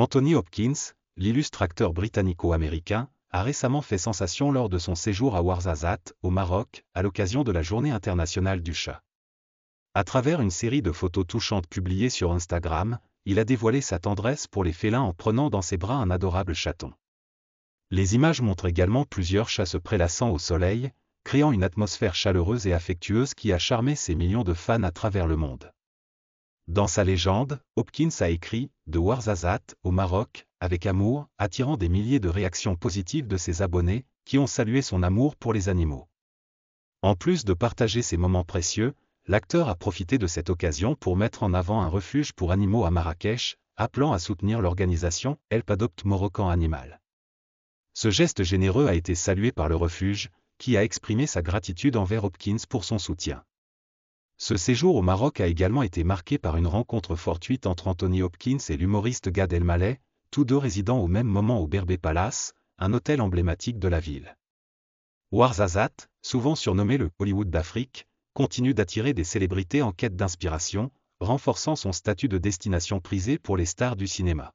Anthony Hopkins, l'illustre acteur britannico-américain, a récemment fait sensation lors de son séjour à Warzazat, au Maroc, à l'occasion de la Journée internationale du chat. À travers une série de photos touchantes publiées sur Instagram, il a dévoilé sa tendresse pour les félins en prenant dans ses bras un adorable chaton. Les images montrent également plusieurs chats se prélassant au soleil, créant une atmosphère chaleureuse et affectueuse qui a charmé ses millions de fans à travers le monde. Dans sa légende, Hopkins a écrit « De Warzazat, au Maroc, avec amour », attirant des milliers de réactions positives de ses abonnés, qui ont salué son amour pour les animaux. En plus de partager ces moments précieux, l'acteur a profité de cette occasion pour mettre en avant un refuge pour animaux à Marrakech, appelant à soutenir l'organisation Help Adopt Moroccan Animal. Ce geste généreux a été salué par le refuge, qui a exprimé sa gratitude envers Hopkins pour son soutien. Ce séjour au Maroc a également été marqué par une rencontre fortuite entre Anthony Hopkins et l'humoriste Gad Elmaleh, tous deux résidant au même moment au Berbé Palace, un hôtel emblématique de la ville. Warzazat, souvent surnommé le Hollywood d'Afrique, continue d'attirer des célébrités en quête d'inspiration, renforçant son statut de destination prisée pour les stars du cinéma.